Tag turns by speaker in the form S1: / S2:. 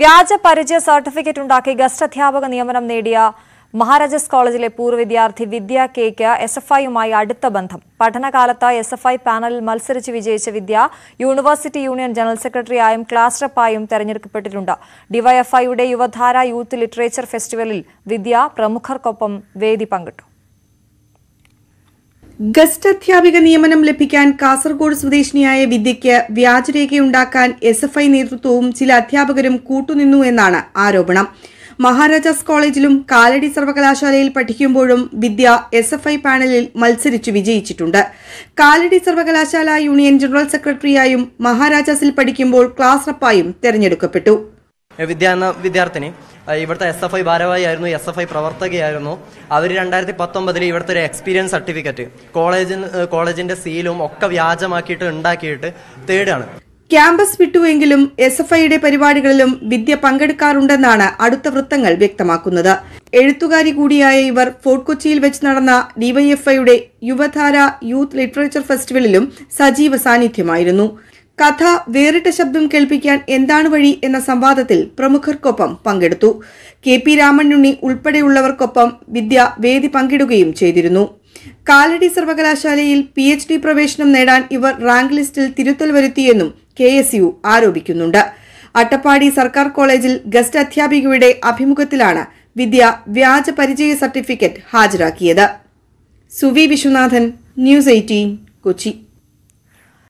S1: വ്യാജ പരിചയ സർട്ടിഫിക്കറ്റ് ഉണ്ടാക്കി ഗസ്റ്റ് അധ്യാപക നിയമനം നേടിയ മഹാരാജാസ് കോളേജിലെ പൂർവ്വ വിദ്യാർത്ഥി വിദ്യ കെയ്ക്ക് എസ് എഫ് ഐയുമായി അടുത്ത ബന്ധം പഠനകാലത്ത് എസ് എഫ് ഐ പാനലിൽ മത്സരിച്ച് വിജയിച്ച വിദ്യ യൂണിവേഴ്സിറ്റി യൂണിയൻ ജനറൽ സെക്രട്ടറിയായും ക്ലാസ് റപ്പായും തെരഞ്ഞെടുക്കപ്പെട്ടിട്ടുണ്ട് ഡിവൈഎഫ്ഐയുടെ യുവധാര യൂത്ത് ലിറ്ററേച്ചർ ഫെസ്റ്റിവലിൽ വിദ്യ പ്രമുഖർക്കൊപ്പം വേദി പങ്കിട്ടു
S2: ഗസ്റ്റ് അധ്യാപിക നിയമനം ലഭിക്കാൻ കാസർഗോഡ് സ്വദേശിനിയായ വിദ്യയ്ക്ക് വ്യാജരേഖയുണ്ടാക്കാൻ എസ് എഫ് ഐ നേതൃത്വവും ചില അധ്യാപകരും കൂട്ടുനിന്നു എന്നാണ് ആരോപണം മഹാരാജാസ് കോളേജിലും കാലടി സർവകലാശാലയിൽ പഠിക്കുമ്പോഴും വിദ്യ എസ് എഫ് ഐ പാനലിൽ മത്സരിച്ചു വിജയിച്ചിട്ടുണ്ട് കാലടി സർവകലാശാല യൂണിയൻ ജനറൽ സെക്രട്ടറിയായും മഹാരാജാസിൽ പഠിക്കുമ്പോൾ ക്ലാസ് റപ്പായും തെരഞ്ഞെടുക്കപ്പെട്ടു
S3: വിദ്യ എന്ന വിദ്യാർത്ഥിനി ഇവിടുത്തെ എസ് എഫ് ഐ ഭാരവാഹിയായിരുന്നു എസ് എഫ് ഐ പ്രവർത്തകയായിരുന്നു അവർ രണ്ടായിരത്തി പത്തൊമ്പതിൽ ഇവിടുത്തെ ഒരു എക്സ്പീരിയൻസ് സർട്ടിഫിക്കറ്റ് കോളേജിന് കോളേജിന്റെ സീലും ഒക്കെ വ്യാജമാക്കിയിട്ട് ഉണ്ടാക്കിയിട്ട് തേടുകയാണ്
S2: ക്യാമ്പസ് വിട്ടുവെങ്കിലും എസ് എഫ് ഐയുടെ പരിപാടികളിലും വിദ്യ പങ്കെടുക്കാറുണ്ടെന്നാണ് അടുത്ത വൃത്തങ്ങൾ വ്യക്തമാക്കുന്നത് എഴുത്തുകാരി കൂടിയായ ഇവർ ഫോർട്ട് കൊച്ചിയിൽ വെച്ച് നടന്ന ഡിവൈഎഫ്ഐയുടെ യുവധാര യൂത്ത് ലിറ്ററേച്ചർ ഫെസ്റ്റിവലിലും സജീവ സാന്നിധ്യമായിരുന്നു കഥ വേറിട്ട ശബ്ദം കേൾപ്പിക്കാൻ എന്താണ് വഴി എന്ന സംവാദത്തിൽ പ്രമുഖർക്കൊപ്പം പങ്കെടുത്തു കെ പി രാമനുണ്ണി ഉൾപ്പെടെയുള്ളവർക്കൊപ്പം വിദ്യ വേദി പങ്കിടുകയും ചെയ്തിരുന്നു കാലടി സർവകലാശാലയിൽ പി എച്ച് ഡി പ്രവേശനം നേടാൻ ഇവർ റാങ്ക് ലിസ്റ്റിൽ തിരുത്തൽ വരുത്തിയെന്നും കെ എസ് യു ആരോപിക്കുന്നുണ്ട് അട്ടപ്പാടി സർക്കാർ കോളേജിൽ ഗസ്റ്റ് അധ്യാപികയുടെ അഭിമുഖത്തിലാണ് വിദ്യ വ്യാജ പരിചയ സർട്ടിഫിക്കറ്റ് ഹാജരാക്കിയത് സുവി വിശ്വനാഥൻ ന്യൂസ് എയ്റ്റീൻ കൊച്ചി